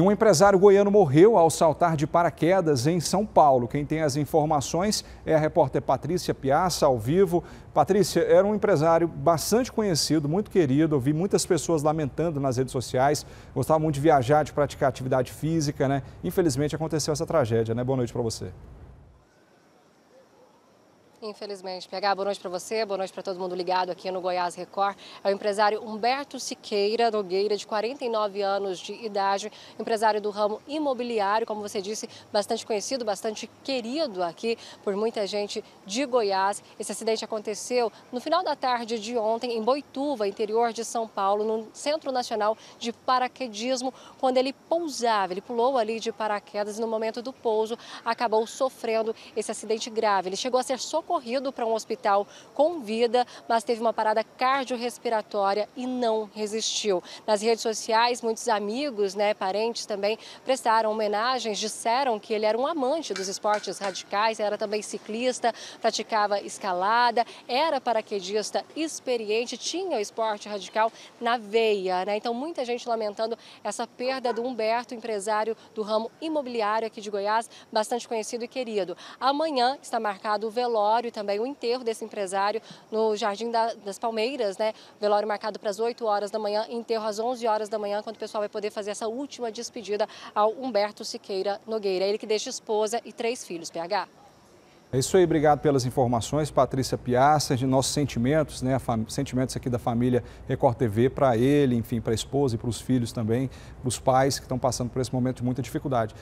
Um empresário goiano morreu ao saltar de paraquedas em São Paulo. Quem tem as informações é a repórter Patrícia Piaça, ao vivo. Patrícia, era um empresário bastante conhecido, muito querido. Ouvi vi muitas pessoas lamentando nas redes sociais. Gostava muito de viajar, de praticar atividade física, né? Infelizmente aconteceu essa tragédia, né? Boa noite para você. Infelizmente. PH, boa noite para você, boa noite para todo mundo ligado aqui no Goiás Record. É o empresário Humberto Siqueira Nogueira, de 49 anos de idade, empresário do ramo imobiliário, como você disse, bastante conhecido, bastante querido aqui por muita gente de Goiás. Esse acidente aconteceu no final da tarde de ontem, em Boituva, interior de São Paulo, no Centro Nacional de Paraquedismo, quando ele pousava, ele pulou ali de paraquedas e no momento do pouso acabou sofrendo esse acidente grave. Ele chegou a ser socorrido socorrido para um hospital com vida, mas teve uma parada cardiorrespiratória e não resistiu. Nas redes sociais, muitos amigos, né, parentes também prestaram homenagens, disseram que ele era um amante dos esportes radicais, era também ciclista, praticava escalada, era paraquedista experiente, tinha o esporte radical na veia, né? Então muita gente lamentando essa perda do Humberto, empresário do ramo imobiliário aqui de Goiás, bastante conhecido e querido. Amanhã está marcado o velório velório e também o enterro desse empresário no Jardim das Palmeiras, né? Velório marcado para as 8 horas da manhã, enterro às 11 horas da manhã, quando o pessoal vai poder fazer essa última despedida ao Humberto Siqueira Nogueira. Ele que deixa esposa e três filhos, PH. É isso aí, obrigado pelas informações, Patrícia Piazza, de nossos sentimentos, né, sentimentos aqui da família Record TV para ele, enfim, para a esposa e para os filhos também, os pais que estão passando por esse momento de muita dificuldade.